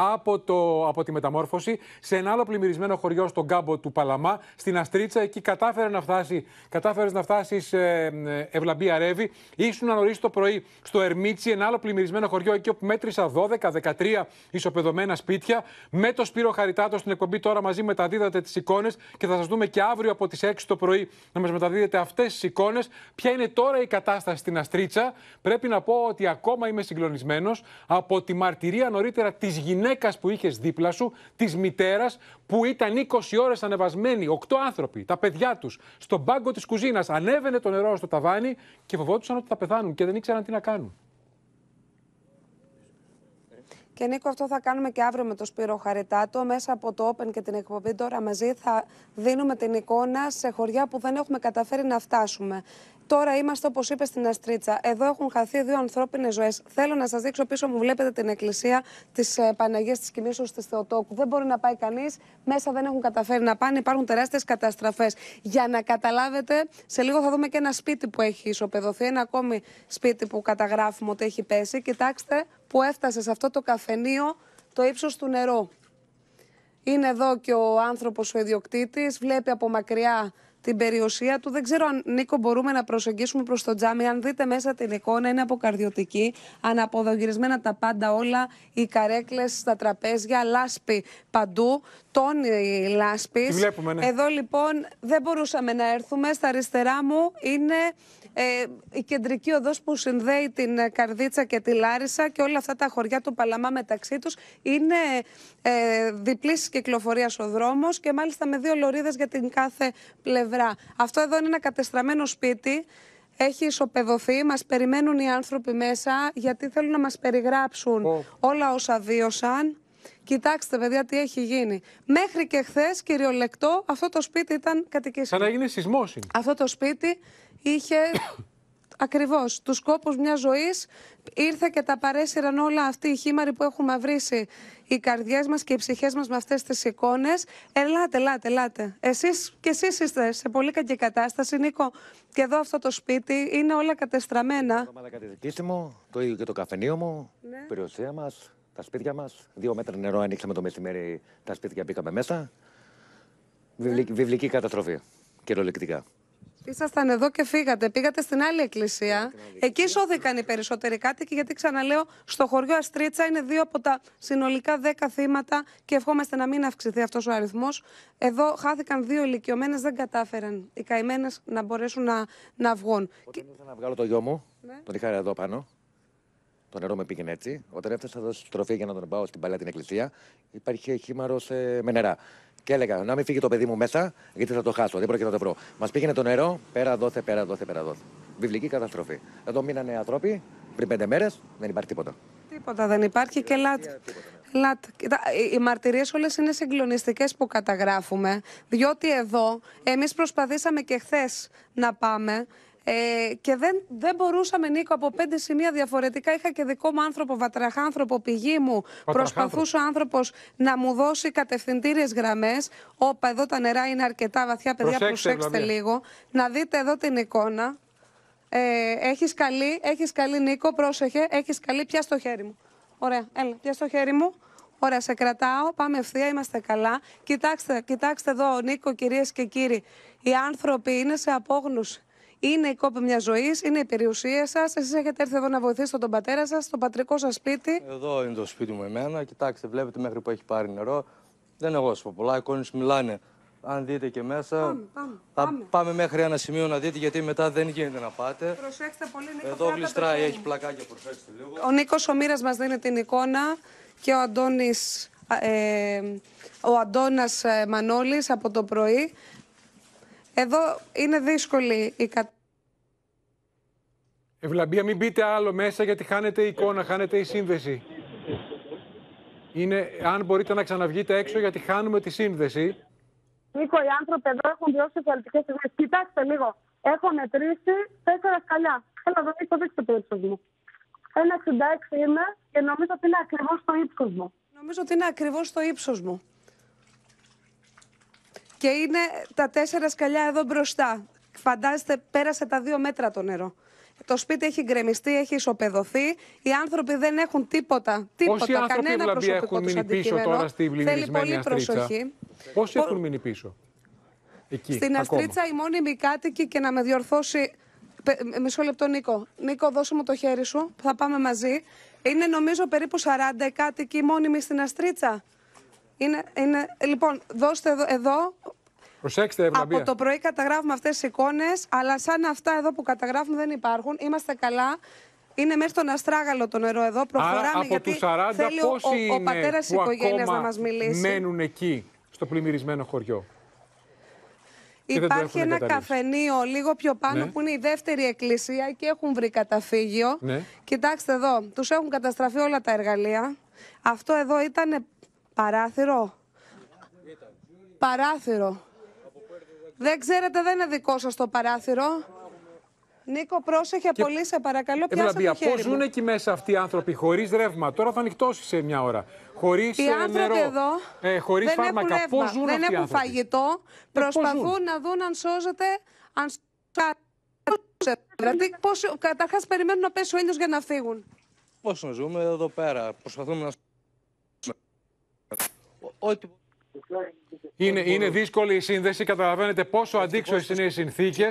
από, το, από τη μεταμόρφωση σε ένα άλλο πλημμυρισμένο χωριό στον κάμπο του Παλαμά, στην Αστρίτσα. Εκεί κατάφερε να φτάσει κατάφερες να φτάσεις σε ε, Ευλαμπία Ρεύη. Ήσουν νωρίς το πρωί στο Ερμίτσι, ένα άλλο πλημμυρισμένο χωριό, εκεί όπου μέτρησα 12-13 ισοπεδωμένα σπίτια. Με το Σπύρο Χαριτάτο στην εκπομπή τώρα μαζί μεταδίδατε τις εικόνες και θα σας δούμε και αύριο από τις 6 το πρωί να μας μεταδίδετε αυτές τις εικόνες. Ποια είναι τώρα η κατάσταση στην Αστρίτσα. Πρέπει να πω ότι ακόμα είμαι συγκλονισμένος από τη μαρτυρία νωρίτερα της γυναίκας γυναίκας που είχες δίπλα σου, της μητέρας που ήταν 20 ώρε ανεβασμένοι, 8 άνθρωποι, τα παιδιά τους, στον μπάγκο της κουζίνας. Ανέβαινε το νερό στο ταβάνι και φοβόντουσαν ότι θα πεθάνουν και δεν ήξεραν τι να κάνουν. Και Νίκο, αυτό θα κάνουμε και αύριο με το Σπύρο Χαριτάτο. Μέσα από το Open και την εκπομπή τώρα μαζί θα δίνουμε την εικόνα σε χωριά που δεν έχουμε καταφέρει να φτάσουμε. Τώρα είμαστε, όπως είπε, στην Αστρίτσα. Εδώ έχουν χαθεί δύο ανθρώπινες ζωές. Θέλω να σας δείξω πίσω μου. Βλέπετε την εκκλησία της ε, Παναγίας της Κοιμήσεως της Θεοτόκου. Δεν μπορεί να πάει κανείς. Μέσα δεν έχουν καταφέρει να πάνε. Υπάρχουν τεράστιες καταστραφέ. Για να καταλάβετε, σε λίγο θα δούμε και ένα σπίτι που έχει ισοπεδωθεί. Ένα ακόμη σπίτι που καταγράφουμε ότι έχει πέσει. Κοιτάξτε που έφτασε σε αυτό το καφενείο το ύψος του νερού. Είναι εδώ και ο άνθρωπος ο ιδιοκτήτης, βλέπει από μακριά την περιουσία του. Δεν ξέρω αν, Νίκο, μπορούμε να προσεγγίσουμε προς το τζάμι. Αν δείτε μέσα την εικόνα, είναι αποκαρδιωτική. Αναποδογυρισμένα τα πάντα όλα. Οι καρέκλες στα τραπέζια, λάσπη παντού. τόνι λάσπη. Ναι. Εδώ λοιπόν δεν μπορούσαμε να έρθουμε. Στα αριστερά μου είναι ε, η κεντρική οδός που συνδέει την Καρδίτσα και τη Λάρισα και όλα αυτά τα χωριά του Παλαμά μεταξύ τους. Είναι ε, διπλής κυκλοφορίας ο δρόμος και μάλιστα με δύο λωρίδες για την κάθε πλευρά. Αυτό εδώ είναι ένα κατεστραμμένο σπίτι. Έχει ισοπεδωθεί, μας περιμένουν οι άνθρωποι μέσα γιατί θέλουν να μας περιγράψουν όλα όσα βίωσαν. Κοιτάξτε, παιδιά, τι έχει γίνει. Μέχρι και χθες, κυριολεκτό, αυτό το σπίτι ήταν κατοικήσιμο. Σαν να έγινε σεισμός. Αυτό το σπίτι είχε ακριβώς τους σκόπου μιας ζωής ήρθε και τα παρέσυραν όλα αυτοί οι χήμαροι που έχουν μαυρίσει οι καρδιές μας και οι ψυχές μας με αυτές τις εικόνες. Ελάτε, ελάτε, ελάτε. Εσείς και εσείς είστε σε πολύ κακή κατάσταση, Νίκο. Και εδώ αυτό το σπίτι είναι όλα κατεστραμμένα. Το το ίδιο και το καφενείο μου, ναι. η περιουσία μας, τα σπίτια μας. Δύο μέτρα νερό ανοίξαμε το μεσημέρι, τα σπίτια μπήκαμε μέσα. Βιβλική, βιβλική καταστροφή κυριολεκτικά. Ήσασταν εδώ και φύγατε. Πήγατε στην άλλη εκκλησία. Εκεί σώθηκαν οι περισσότεροι κάτοικοι, γιατί ξαναλέω, στο χωριό Αστρίτσα είναι δύο από τα συνολικά δέκα θύματα και ευχόμαστε να μην αυξηθεί αυτός ο αριθμός. Εδώ χάθηκαν δύο ηλικιωμένες, δεν κατάφεραν οι καημένες να μπορέσουν να, να βγουν. Όταν και... ήρθα να βγάλω το γιο μου, ναι. τον είχα εδώ πάνω. Το νερό με πήγαινε έτσι. Όταν έφτασα εδώ στη τροφή για να τον πάω στην παλιά την εκκλησία, υπάρχει χύμαρος ε, με νερά. Και έλεγα να μην φύγει το παιδί μου μέσα, γιατί θα το χάσω. Δεν πρόκειται να το βρω. Μας πήγαινε το νερό, πέρα δόθε, πέρα δόθε, πέρα δόθε. Βιβλική καταστροφή. Εδώ μείνανε άνθρωποι πριν πέντε μέρες, δεν υπάρχει τίποτα. Τίποτα δεν υπάρχει και λάτ. Λάτ. Οι μαρτυρίες όλες είναι συγκλονιστικές που καταγράφουμε, διότι εδώ εμείς προσπαθήσαμε και χθες να πάμε ε, και δεν, δεν μπορούσαμε, Νίκο, από πέντε σημεία διαφορετικά. Είχα και δικό μου άνθρωπο, βατραχάνθρωπο, πηγή μου. Προσπαθούσε ο άνθρωπος να μου δώσει κατευθυντήριες γραμμές. Όπα, εδώ τα νερά είναι αρκετά βαθιά, παιδιά, προσέξτε, προσέξτε λίγο. Να δείτε εδώ την εικόνα. Ε, έχεις καλή, έχεις καλή Νίκο, πρόσεχε, έχεις καλή, πια στο χέρι μου. Ωραία, έλα, πιάσ' χέρι μου. Ωραία, σε κρατάω, πάμε ευθεία, είμαστε καλά. Κοιτάξτε, κοιτάξτε εδώ, Νίκο, κυρίες και κύριοι, οι άνθρωποι είναι σε απόγνωση. Είναι η κόπη μιας ζωής, είναι η περιουσία σας. Εσείς έχετε έρθει εδώ να βοηθήσετε τον πατέρα σας, στο πατρικό σας σπίτι. Εδώ είναι το σπίτι μου εμένα. Κοιτάξτε, βλέπετε μέχρι που έχει πάρει νερό. Δεν εγώ σου πολλά. Οι μιλάνε. Αν δείτε και μέσα. Πάμε, πάμε, πάμε. πάμε. μέχρι ένα σημείο να δείτε γιατί μετά δεν γίνεται να πάτε. Προσέξτε πολύ, Νίκο. Εδώ γλιστράει, έχει πλακάκια, προσέξτε λίγο. Ο Νίκος ο μας δίνει την εικόνα και ο Αντώνης. Ε, ο Αντώνας ε, από το πρωί εδώ είναι δύσκολη η κατάσταση. Ευλαμπία, μην μπείτε άλλο μέσα γιατί χάνεται η εικόνα, χανετε η σύνδεση. Είναι, αν μπορείτε να ξαναβγείτε έξω γιατί χάνουμε τη σύνδεση. Νίκο, οι άνθρωποι εδώ έχουν βιώσει πολιτικέ στιγμές. Κοιτάξτε λίγο. Έχω μετρήσει τέσσερα σκαλιά. Έλα εδώ, Νίκο, δείξτε το ύψος μου. 1,66 είμαι και νομίζω ότι είναι ακριβώς το ύψος μου. Νομίζω ότι είναι ακριβώς το ύψος μου και είναι τα τέσσερα σκαλιά εδώ μπροστά. Φαντάζεστε, πέρασε τα δύο μέτρα το νερό. Το σπίτι έχει γκρεμιστεί, έχει ισοπεδωθεί. Οι άνθρωποι δεν έχουν τίποτα. τίποτα Όσοι άνθρωποι κανένα βλαμπή δηλαδή, έχουν μείνει πίσω τώρα στη βλημμυρισμένη αστρίτσα. Προσοχή. Πόσοι Πο... έχουν μείνει πίσω. Εκεί, Στην ακόμα. αστρίτσα οι μόνιμοι κάτοικοι και να με διορθώσει... Μισό λεπτό Νίκο. Νίκο δώσε μου το χέρι σου, θα πάμε μαζί. Είναι νομίζω περίπου 40 κάτοικοι μόνιμοι στην Αστρίτσα. Είναι, είναι, λοιπόν, δώστε εδώ, εδώ Προσέξτε, ευλαμπία. Από το πρωί καταγράφουμε αυτές τις εικόνες, αλλά σαν αυτά εδώ που καταγράφουμε δεν υπάρχουν. Είμαστε καλά. Είναι μέσα στον Αστράγαλο το νερό εδώ. Προχωράμε Άρα, από γιατί 40, θέλει ο, ο, ο πατέρας της οικογένειας να μας μιλήσει. Μένουν εκεί, στο πλημμυρισμένο χωριό. Υπάρχει ένα καφενείο λίγο πιο πάνω ναι. που είναι η δεύτερη εκκλησία και έχουν βρει καταφύγιο. Ναι. Κοιτάξτε εδώ, τους έχουν καταστραφεί όλα τα εργαλεία. Αυτό εδώ ήταν Παράθυρο. Παράθυρο. Δεν ξέρετε, δεν είναι δικό σας το παράθυρο. Νίκο, πρόσεχε και... πολύ, σε παρακαλώ, πιάσε το χέρι Πώς ζουν εκεί μέσα αυτοί οι άνθρωποι, χωρίς ρεύμα. Τώρα θα ανοιχτώσει σε μια ώρα. Χωρίς οι ε, άνθρωποι εδώ ε, χωρίς δεν φάρμακα. έχουν ρεύμα, δεν έχουν φαγητό. Ε, προσπαθούν να δουν αν σώζεται, αν Δηλαδή, πώς... Κατάρχά περιμένουν να πέσει ο ήλιος για να φύγουν. Πώς να ζούμε εδώ πέρα. Προσπαθούμε να είναι, είναι δύσκολη η σύνδεση. Καταλαβαίνετε πόσο αντίξωες είναι οι συνθήκε.